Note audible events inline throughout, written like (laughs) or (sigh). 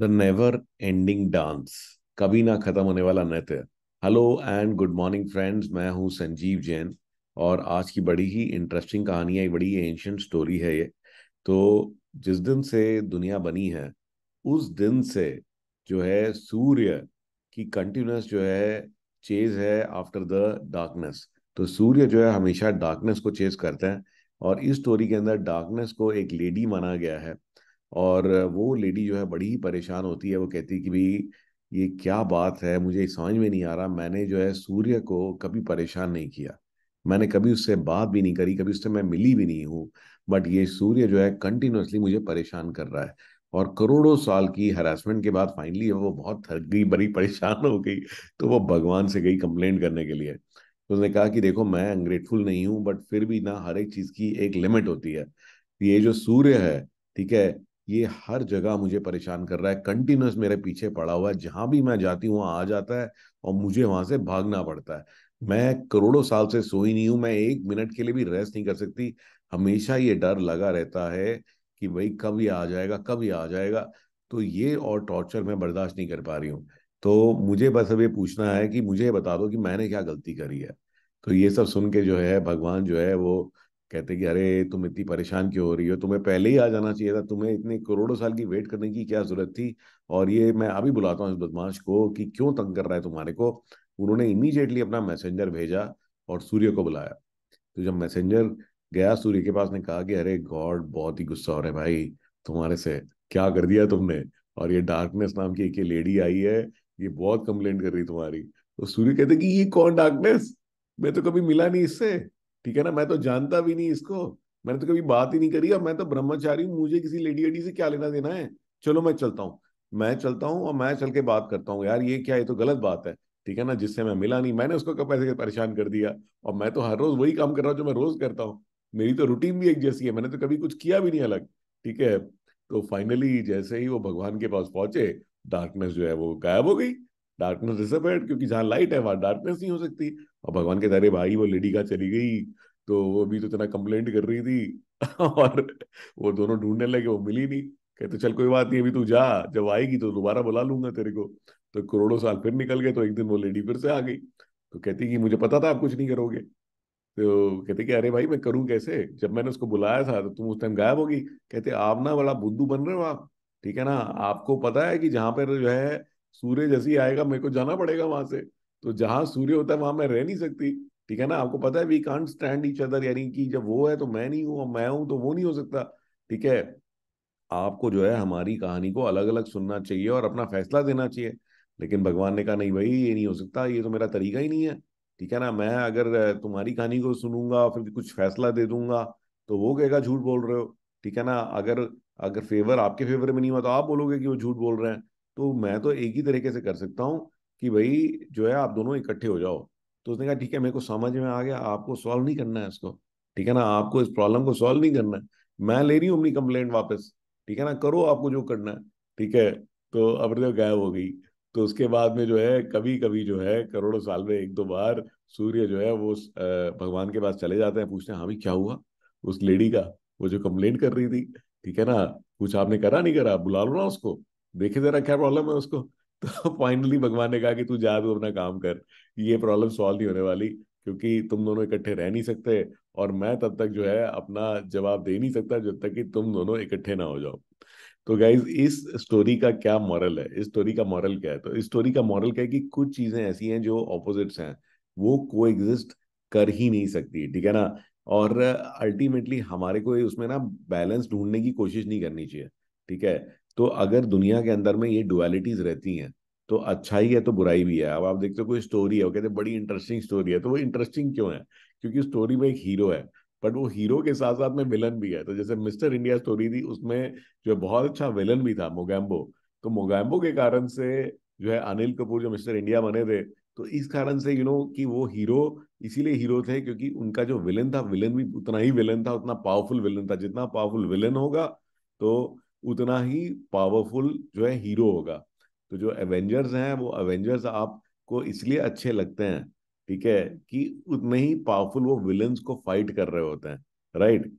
The never ending dance कभी ना खत्म होने वाला नृत्य hello and good morning friends मैं हूं संजीव जैन और आज की बड़ी ही इंटरेस्टिंग कहानी है बड़ी एंशंट स्टोरी है ये तो जिस दिन से दुनिया बनी है उस दिन से जो है सूर्य की कंटिन्यूस जो है चेज है आफ्टर द डार्कनेस तो सूर्य जो है हमेशा डार्कनेस को चेज करते हैं और इस स्टोरी के अंदर डार्कनेस को एक लेडी माना गया है और वो लेडी जो है बड़ी ही परेशान होती है वो कहती कि भाई ये क्या बात है मुझे समझ में नहीं आ रहा मैंने जो है सूर्य को कभी परेशान नहीं किया मैंने कभी उससे बात भी नहीं करी कभी उससे मैं मिली भी नहीं हूँ बट ये सूर्य जो है कंटिन्यूसली मुझे परेशान कर रहा है और करोड़ों साल की हरासमेंट के बाद फाइनली वो बहुत थक गई बड़ी परेशान हो गई तो वो भगवान से गई कंप्लेंट करने के लिए तो उसने कहा कि देखो मैं अनग्रेटफुल नहीं हूँ बट फिर भी ना हर एक चीज़ की एक लिमिट होती है ये जो सूर्य है ठीक है ये हर जगह मुझे परेशान कर रहा है कंटिन्यूस मेरे पीछे पड़ा हुआ है जहां भी मैं जाती हूँ आ जाता है और मुझे वहां से भागना पड़ता है मैं हम्म। करोड़ों साल से सोई नहीं हूं मैं एक मिनट के लिए भी रेस्ट नहीं कर सकती हमेशा ये डर लगा रहता है कि भाई कब ये आ जाएगा कब ये आ जाएगा तो ये और टॉर्चर मैं बर्दाश्त नहीं कर पा रही हूँ तो मुझे बस अब ये पूछना है कि मुझे बता दो कि मैंने क्या गलती करी है तो ये सब सुन के जो है भगवान जो है वो कहते कि अरे तुम इतनी परेशान क्यों हो रही हो तुम्हें पहले ही आ जाना चाहिए था तुम्हें इतने करोड़ों साल की वेट करने की क्या जरूरत थी और ये मैं अभी बुलाता हूँ इस बदमाश को कि क्यों तंग कर रहा है तुम्हारे को उन्होंने इमीजिएटली अपना मैसेंजर भेजा और सूर्य को बुलाया तो जब मैसेंजर गया सूर्य के पास ने कहा कि अरे गॉड बहुत ही गुस्सा हो रहा है भाई तुम्हारे से क्या कर दिया तुमने और ये डार्कनेस नाम की एक लेडी आई है ये बहुत कंप्लेंट कर रही तुम्हारी तो सूर्य कहते कि ये कौन डार्कनेस मैं तो कभी मिला नहीं इससे ठीक है ना मैं तो जानता भी नहीं इसको मैंने तो कभी बात ही नहीं करी और मैं तो ब्रह्मचारी हूँ मुझे किसी लेडी एडी से क्या लेना देना है चलो मैं चलता हूँ मैं चलता हूँ और मैं चल के बात करता हूँ यार ये क्या ये तो गलत बात है ठीक है ना जिससे मैं मिला नहीं मैंने उसको कब ऐसे परेशान कर दिया और मैं तो हर रोज वही काम कर रहा हूँ जो मैं रोज करता हूँ मेरी तो रूटीन भी एक जैसी है मैंने तो कभी कुछ किया भी नहीं अलग ठीक है तो फाइनली जैसे ही वो भगवान के पास पहुंचे डार्कनेस जो है वो गायब हो गई डार्कनेस डिसअपेयर क्योंकि जहाँ लाइट है वहां डार्कनेस नहीं हो सकती और भगवान के तारे भाई वो लेडी का चली गई तो वो भी तो इतना कंप्लेंट कर रही थी (laughs) और वो दोनों ढूंढने लगे वो मिली नहीं कहते चल कोई बात नहीं अभी तू जा जब आएगी तो दोबारा बुला लूंगा तेरे को तो करोड़ों साल फिर निकल गए तो एक दिन वो लेडी फिर से आ गई तो कहती कि मुझे पता था आप कुछ नहीं करोगे तो कहते कि अरे भाई मैं करूं कैसे जब मैंने उसको बुलाया था तो तुम उस टाइम गायब होगी कहते आप ना बड़ा बुद्धू बन रहे हो आप ठीक है ना आपको पता है कि जहाँ पर जो है सूर्य जैसी आएगा मेरे को जाना पड़ेगा वहां से तो जहां सूर्य होता है वहां मैं रह नहीं सकती ठीक है ना आपको पता है we can't stand each other यानी कि जब वो है तो मैं नहीं हूँ मैं हूं तो वो नहीं हो सकता ठीक है आपको जो है हमारी कहानी को अलग अलग सुनना चाहिए और अपना फैसला देना चाहिए लेकिन भगवान ने कहा नहीं भाई ये नहीं हो सकता ये तो मेरा तरीका ही नहीं है ठीक है ना मैं अगर तुम्हारी कहानी को सुनूंगा फिर कुछ फैसला दे दूंगा तो वो कहेगा झूठ बोल रहे हो ठीक है ना अगर अगर फेवर आपके फेवर में नहीं हुआ तो आप बोलोगे कि वो झूठ बोल रहे हैं तो मैं तो एक ही तरीके से कर सकता हूँ कि भाई जो है आप दोनों इकट्ठे हो जाओ तो उसने कहा ठीक है मेरे को समझ में आ गया आपको सॉल्व नहीं करना है इसको ठीक है ना आपको इस प्रॉब्लम को सॉल्व नहीं करना है मैं ले रही हूँ अपनी कंप्लेंट वापस ठीक है ना करो आपको जो करना है ठीक है तो अमृतदेव तो गायब हो गई तो उसके बाद में जो है कभी कभी जो है करोड़ों साल में एक दो बार सूर्य जो है वो भगवान के पास चले जाते हैं पूछते हैं हाँ भी क्या हुआ उस लेडी का वो जो कंप्लेंट कर रही थी ठीक है ना कुछ आपने करा नहीं करा बुला लो ना उसको देखे जरा क्या प्रॉब्लम है उसको तो फाइनली भगवान ने कहा कि तू जा तू अपना काम कर ये प्रॉब्लम सॉल्व नहीं होने वाली क्योंकि तुम दोनों इकट्ठे रह नहीं सकते और मैं तब तक जो है अपना जवाब दे नहीं सकता जब तक कि तुम दोनों इकट्ठे ना हो जाओ तो गाइज इस स्टोरी का क्या मॉरल है इस स्टोरी का मॉरल क्या है तो इस स्टोरी का मॉरल क्या है कि कुछ चीजें ऐसी हैं जो ऑपोजिट्स हैं वो को कर ही नहीं सकती ठीक है ना और अल्टीमेटली हमारे को उसमें ना बैलेंस ढूंढने की कोशिश नहीं करनी चाहिए ठीक है तो अगर दुनिया के अंदर में ये डुअलिटीज रहती हैं तो अच्छाई है तो बुराई भी है अब आप देखते हो कोई स्टोरी है वो कहते हैं बड़ी इंटरेस्टिंग स्टोरी है तो वो इंटरेस्टिंग क्यों है क्योंकि स्टोरी में एक हीरो है बट वो हीरो के साथ साथ में विलन भी है तो जैसे मिस्टर इंडिया स्टोरी थी उसमें जो है बहुत अच्छा विलन भी था मोगैम्बो तो मोगैम्बो के कारण से जो है अनिल कपूर जो मिस्टर इंडिया बने थे तो इस कारण से यू नो कि वो हीरो इसीलिए हीरो थे क्योंकि उनका जो विलन था विलन भी उतना ही विलन था उतना पावरफुल विलन था जितना पावरफुल विलन होगा तो उतना ही पावरफुल जो है हीरो होगा तो जो एवेंजर्स हैं वो एवेंजर्स आपको इसलिए अच्छे लगते हैं ठीक है कि उतने ही पावरफुल वो विलन्स को फाइट कर रहे होते हैं राइट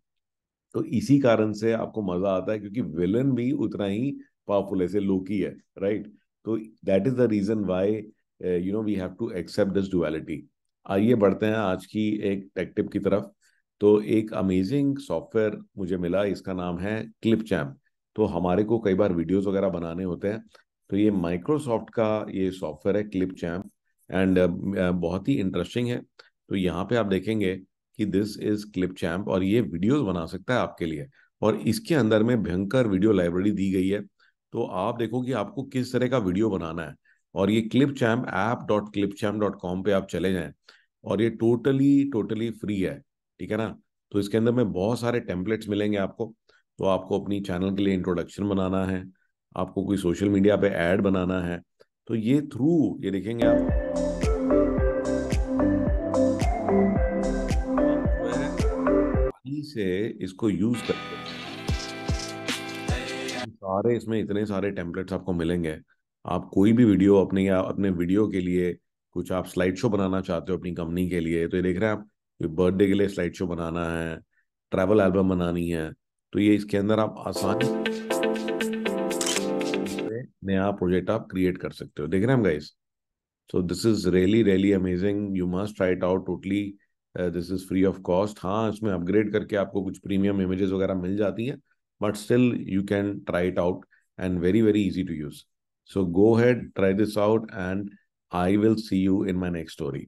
तो इसी कारण से आपको मजा आता है क्योंकि विलन भी उतना ही पावरफुल ऐसे लोकी है राइट तो that is the reason why you know we have to accept this duality आइए बढ़ते हैं आज की एक टेक्टिव की तरफ तो एक अमेजिंग सॉफ्टवेयर मुझे मिला इसका नाम है क्लिप चैम्प तो हमारे को कई बार वीडियोस वगैरह बनाने होते हैं तो ये माइक्रोसॉफ्ट का ये सॉफ्टवेयर है क्लिप चैम्प एंड बहुत ही इंटरेस्टिंग है तो यहाँ पे आप देखेंगे कि दिस इज क्लिप चैम्प और ये वीडियोस बना सकता है आपके लिए और इसके अंदर में भयंकर वीडियो लाइब्रेरी दी गई है तो आप देखो कि आपको किस तरह का वीडियो बनाना है और ये clip champ app dot clip champ dot com पे आप चले जाएं और ये टोटली टोटली फ्री है ठीक है ना तो इसके अंदर में बहुत सारे टेम्पलेट्स मिलेंगे आपको तो आपको अपनी चैनल के लिए इंट्रोडक्शन बनाना है आपको कोई सोशल मीडिया पे ऐड बनाना है तो ये थ्रू ये देखेंगे आप से इसको यूज करते सारे इसमें इतने सारे टेम्पलेट्स आपको मिलेंगे आप कोई भी वीडियो अपने या अपने वीडियो के लिए कुछ आप स्लाइड शो बनाना चाहते हो अपनी कंपनी के लिए तो ये देख रहे हैं आप बर्थडे के लिए स्लाइड शो बनाना है ट्रैवल एल्बम बनानी है तो ये इसके अंदर आप आसानी नया प्रोजेक्ट आप क्रिएट कर सकते हो देख रहे हैं हम guys so this is really really amazing you must try it out totally this is free of cost हाँ इसमें अपग्रेड करके आपको कुछ प्रीमियम इमेजेस वगैरह मिल जाती हैं but still you can try it out and very very easy to use so go head try this out and I will see you in my next story